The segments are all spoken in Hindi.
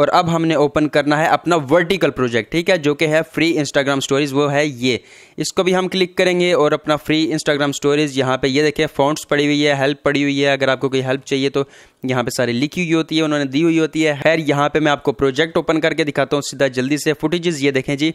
और अब हमने ओपन करना है अपना वर्टिकल प्रोजेक्ट ठीक है जो कि है फ्री इंस्टाग्राम स्टोरीज वो है ये इसको भी हम क्लिक करेंगे और अपना फ्री इंस्टाग्राम स्टोरीज यहाँ पे ये देखिए फॉन्ट्स पड़ी हुई है हेल्प पड़ी हुई है अगर आपको कोई हेल्प चाहिए तो यहाँ पे सारी लिखी हुई होती है उन्होंने दी हुई होती है खैर यहाँ पे मैं आपको प्रोजेक्ट ओपन करके दिखाता हूँ सीधा जल्दी से फुटेजेस ये देखें जी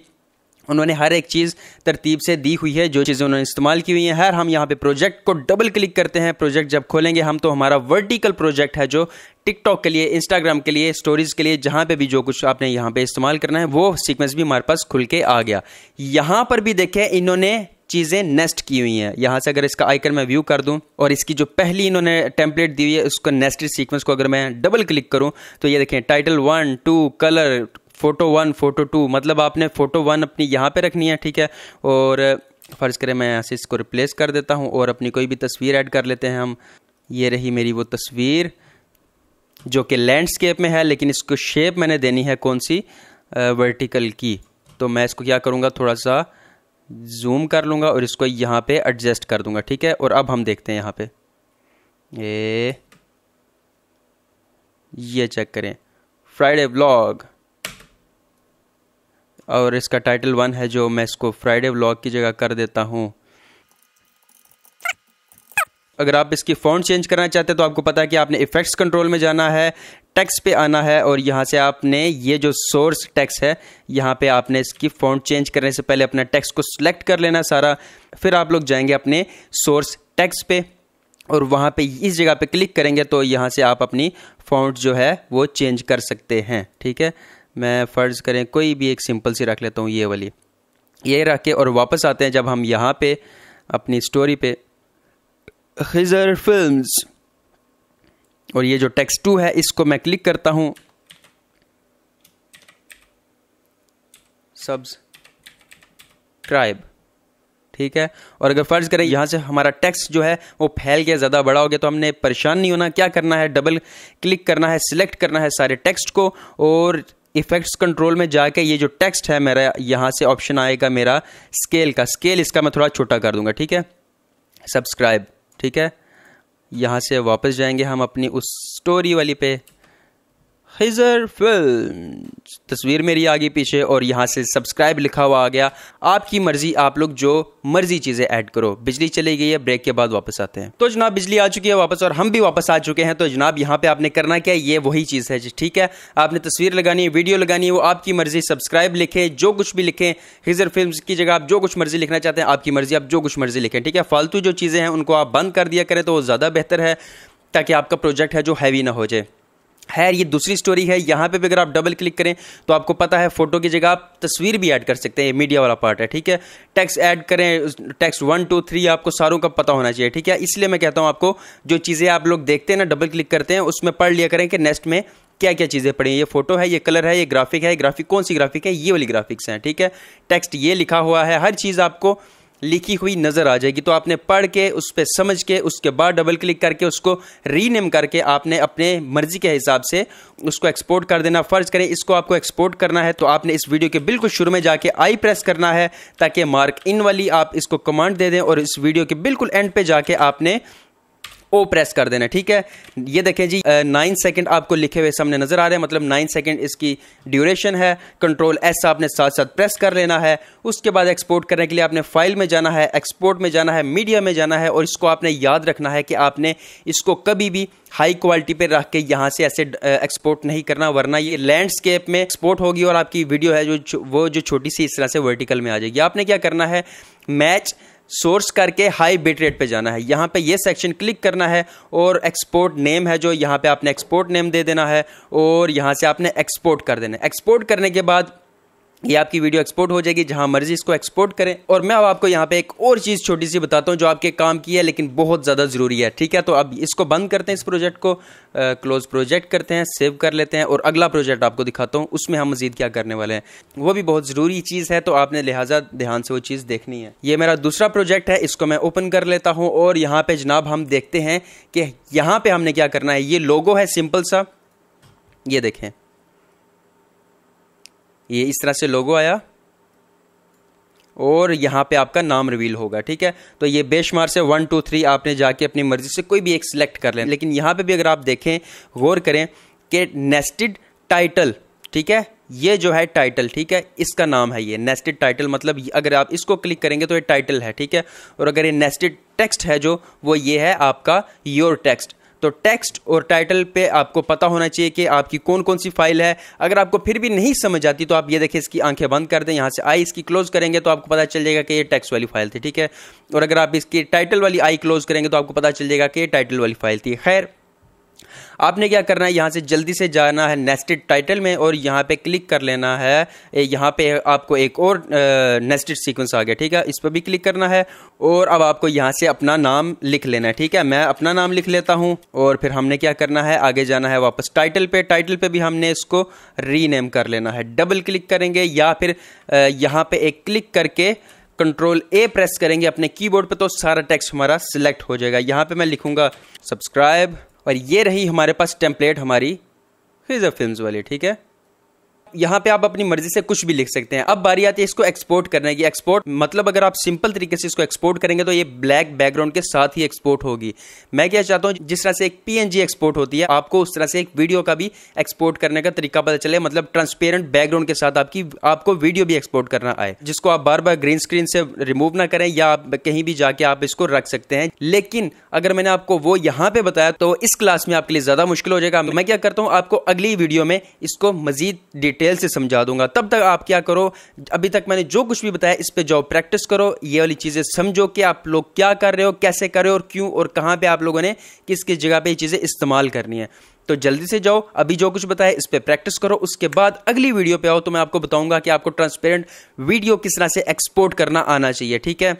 उन्होंने हर एक चीज़ तरतीब से दी हुई है जो चीज़ें उन्होंने इस्तेमाल की हुई हैं हर हम यहाँ पे प्रोजेक्ट को डबल क्लिक करते हैं प्रोजेक्ट जब खोलेंगे हम तो हमारा वर्टिकल प्रोजेक्ट है जो टिकटॉक के लिए इंस्टाग्राम के लिए स्टोरीज के लिए जहाँ पे भी जो कुछ आपने यहाँ पे इस्तेमाल करना है वो सीक्वेंस भी हमारे पास खुल के आ गया यहाँ पर भी देखें इन्होंने चीज़ें नेस्ट की हुई हैं यहाँ से अगर इसका आइकन मैं व्यू कर दूँ और इसकी जो पहली इन्होंने टेम्पलेट दी हुई है उसको नेस्टेड सीक्वेंस को अगर मैं डबल क्लिक करूँ तो ये देखें title one two colour photo one photo two मतलब आपने फ़ोटो वन अपनी यहाँ पे रखनी है ठीक है और फ़र्ज़ करें मैं ऐसे इसको रिप्लेस कर देता हूँ और अपनी कोई भी तस्वीर ऐड कर लेते हैं हम ये रही मेरी वो तस्वीर जो कि लैंडस्केप में है लेकिन इसको शेप मैंने देनी है कौन सी वर्टिकल की तो मैं इसको क्या करूँगा थोड़ा सा जूम कर लूँगा और इसको यहाँ पे एडजस्ट कर दूँगा ठीक है और अब हम देखते हैं यहाँ पे ए ये चेक करें फ्राइडे ब्लॉग और इसका टाइटल वन है जो मैं इसको फ्राइडे व्लॉग की जगह कर देता हूँ अगर आप इसकी फ़ॉन्ट चेंज करना चाहते हैं तो आपको पता है कि आपने इफ़ेक्ट्स कंट्रोल में जाना है टैक्स पे आना है और यहाँ से आपने ये जो सोर्स टैक्स है यहाँ पे आपने इसकी फ़ॉन्ट चेंज करने से पहले अपना टैक्स को सिलेक्ट कर लेना सारा फिर आप लोग जाएंगे अपने सोर्स टैक्स पे और वहाँ पे इस जगह पे क्लिक करेंगे तो यहाँ से आप अपनी फ़ॉन्ट जो है वो चेंज कर सकते हैं ठीक है मैं फ़र्ज़ करें कोई भी एक सिंपल सी रख लेता हूँ ये वाली ये रख के और वापस आते हैं जब हम यहाँ पे अपनी स्टोरी पे खिजर फिल्म और ये जो टेक्स्ट टू है इसको मैं क्लिक करता हूँ सब्स ट्राइब ठीक है और अगर फ़र्ज़ करें यहाँ से हमारा टेक्स्ट जो है वो फैल गया ज़्यादा बड़ा हो गया तो हमने परेशान नहीं होना क्या करना है डबल क्लिक करना है सिलेक्ट करना है सारे टेक्स्ट को और इफेक्ट्स कंट्रोल में जाके ये जो टेक्स्ट है मेरा यहाँ से ऑप्शन आएगा मेरा स्केल का स्केल इसका मैं थोड़ा छोटा कर दूंगा ठीक है सब्सक्राइब ठीक है यहाँ से वापस जाएंगे हम अपनी उस स्टोरी वाली पे खिज़र फिल्म तस्वीर मेरी आगे पीछे और यहाँ से सब्सक्राइब लिखा हुआ आ गया आपकी मर्जी आप लोग जो मर्जी चीज़ें ऐड करो बिजली चली गई है ब्रेक के बाद वापस आते हैं तो जनाब बिजली आ चुकी है वापस और हम भी वापस आ चुके हैं तो जनाब यहाँ पे आपने करना क्या है ये वही चीज़ है ठीक है आपने तस्वीर लगानी है वीडियो लगानी है वो आपकी मर्जी सब्सक्राइब लिखें जो कुछ भी लिखें हिजर फिल्म की जगह आप जो कुछ मर्जी लिखना चाहते हैं आपकी मर्जी आप जो कुछ मर्जी लिखें ठीक है फालतू जो चीज़ें हैं उनको आप बंद कर दिया करें तो वो ज़्यादा बेहतर है ताकि आपका प्रोजेक्ट है जो हैवी ना हो जाए है ये दूसरी स्टोरी है यहाँ पे भी अगर आप डबल क्लिक करें तो आपको पता है फोटो की जगह आप तस्वीर भी ऐड कर सकते हैं ये मीडिया वाला पार्ट है ठीक है टैक्स ऐड करें टेक्स्ट वन टू थ्री आपको सारों का पता होना चाहिए ठीक है इसलिए मैं कहता हूँ आपको जो चीज़ें आप लोग देखते हैं ना डबल क्लिक करते हैं उसमें पढ़ लिया करें कि नेक्स्ट में क्या क्या चीज़ें पड़ी ये फोटो है ये कलर है ये ग्राफिक है ये ग्राफिक कौन सी ग्राफिक है ये वाली ग्राफिक्स हैं ठीक है टेक्स्ट ये लिखा हुआ है हर चीज़ आपको लिखी हुई नज़र आ जाएगी तो आपने पढ़ के उस पर समझ के उसके बाद डबल क्लिक करके उसको रीनेम करके आपने अपने मर्ज़ी के हिसाब से उसको एक्सपोर्ट कर देना फ़र्ज़ करें इसको आपको एक्सपोर्ट करना है तो आपने इस वीडियो के बिल्कुल शुरू में जाके आई प्रेस करना है ताकि मार्क इन वाली आप इसको कमांड दे दें और इस वीडियो के बिल्कुल एंड पे जाके आपने ओ प्रेस कर देना ठीक है ये देखें जी नाइन सेकंड आपको लिखे हुए सामने नज़र आ रहे हैं मतलब नाइन सेकंड इसकी ड्यूरेशन है कंट्रोल एस आपने साथ साथ प्रेस कर लेना है उसके बाद एक्सपोर्ट करने के लिए आपने फाइल में जाना है एक्सपोर्ट में जाना है मीडिया में जाना है और इसको आपने याद रखना है कि आपने इसको कभी भी हाई क्वालिटी पर रख के यहाँ से ऐसे एक्सपोर्ट नहीं करना वरना ये लैंडस्केप में एक्सपोर्ट होगी और आपकी वीडियो है जो वो जो छोटी सी इस तरह से वर्टिकल में आ जाएगी आपने क्या करना है मैच सोर्स करके हाई बिट रेट पे जाना है यहाँ पे ये सेक्शन क्लिक करना है और एक्सपोर्ट नेम है जो यहाँ पे आपने एक्सपोर्ट नेम दे देना है और यहाँ से आपने एक्सपोर्ट कर देना है एक्सपोर्ट करने के बाद ये आपकी वीडियो एक्सपोर्ट हो जाएगी जहां मर्जी इसको एक्सपोर्ट करें और मैं अब आपको यहाँ पे एक और चीज़ छोटी सी बताता हूँ जो आपके काम की है लेकिन बहुत ज़्यादा ज़रूरी है ठीक है तो अब इसको बंद करते हैं इस प्रोजेक्ट को क्लोज प्रोजेक्ट करते हैं सेव कर लेते हैं और अगला प्रोजेक्ट आपको दिखाता हूँ उसमें हम मजीद क्या करने वाले हैं वो भी बहुत ज़रूरी चीज़ है तो आपने लिहाजा ध्यान से वो चीज़ देखनी है ये मेरा दूसरा प्रोजेक्ट है इसको मैं ओपन कर लेता हूँ और यहाँ पर जनाब हम देखते हैं कि यहाँ पर हमने क्या करना है ये लोगो है सिंपल सा ये देखें ये इस तरह से लोगो आया और यहाँ पे आपका नाम रिवील होगा ठीक है तो ये बेशुमार से वन टू थ्री आपने जाके अपनी मर्ज़ी से कोई भी एक सिलेक्ट कर लें लेकिन यहाँ पे भी अगर आप देखें गौर करें कि नेस्टेड टाइटल ठीक है ये जो है टाइटल ठीक है इसका नाम है ये नेस्टेड टाइटल मतलब अगर आप इसको क्लिक करेंगे तो ये टाइटल है ठीक है और अगर ये नेस्टेड टेक्स्ट है जो वो ये है आपका योर टेक्स्ट तो टेक्स्ट और टाइटल पे आपको पता होना चाहिए कि आपकी कौन कौन सी फाइल है अगर आपको फिर भी नहीं समझ आती तो आप ये देखिए इसकी आंखें बंद कर दें यहाँ से आई इसकी क्लोज करेंगे तो आपको पता चल जाएगा कि ये टेक्स्ट वाली फाइल थी ठीक है और अगर आप इसकी टाइटल वाली आई क्लोज करेंगे तो आपको पता चल जाएगा कि ये टाइटल वाली फाइल थी खैर आपने क्या करना है यहाँ से जल्दी से जाना है नेस्टेड टाइटल में और यहाँ पे क्लिक कर लेना है यहाँ पे आपको एक और नेस्टेड सीक्वेंस आ गया ठीक है इस पर भी क्लिक करना है और अब आपको यहाँ से अपना नाम लिख लेना है ठीक है मैं अपना नाम लिख लेता हूँ और फिर हमने क्या करना है आगे जाना है वापस टाइटल पर टाइटल पर भी हमने इसको रीनेम कर लेना है डबल क्लिक करेंगे या फिर यहाँ पर एक क्लिक करके कंट्रोल ए प्रेस करेंगे अपने कीबोर्ड पर तो सारा टेक्स्ट हमारा सिलेक्ट हो जाएगा यहाँ पर मैं लिखूंगा सब्सक्राइब और ये रही हमारे पास टेम्पलेट हमारी हिजर फिल्म वाली ठीक है यहाँ पे आप अपनी मर्जी से कुछ भी लिख सकते हैं अब बारी आती है इसको एक्सपोर्ट करने की एक्सपोर्ट मतलब अगर आप सिंपल तरीके से इसको एक्सपोर्ट करेंगे तो ये ब्लैक बैकग्राउंड के साथ ही एक्सपोर्ट होगी मैं क्या चाहता हूँ जिस तरह से एक पी एक्सपोर्ट होती है आपको उस तरह से एक वीडियो का भी एक्सपोर्ट करने का तरीका पता चले मतलब ट्रांसपेरेंट बैकग्राउंड के साथ आपकी आपको वीडियो भी एक्सपोर्ट करना आए जिसको आप बार बार ग्रीन स्क्रीन से रिमूव ना करें या आप कहीं भी जाके आप इसको रख सकते हैं लेकिन अगर मैंने आपको वो यहाँ पे बताया तो इस क्लास में आपके लिए ज्यादा मुश्किल हो जाएगा मैं क्या करता हूँ आपको अगली वीडियो में इसको मजीद डिटेल डिटेल से समझा दूंगा तब तक आप क्या करो अभी तक मैंने जो कुछ भी बताया इस पर जाओ प्रैक्टिस करो ये वाली चीज़ें समझो कि आप लोग क्या कर रहे हो कैसे कर रहे हो और क्यों और कहां पर आप लोगों ने किस किस जगह पर ये चीज़ें इस्तेमाल करनी है तो जल्दी से जाओ अभी जो कुछ बताया इस पर प्रैक्टिस करो उसके बाद अगली वीडियो पे आओ तो मैं आपको बताऊंगा कि आपको ट्रांसपेरेंट वीडियो किस तरह से एक्सपोर्ट करना आना चाहिए ठीक है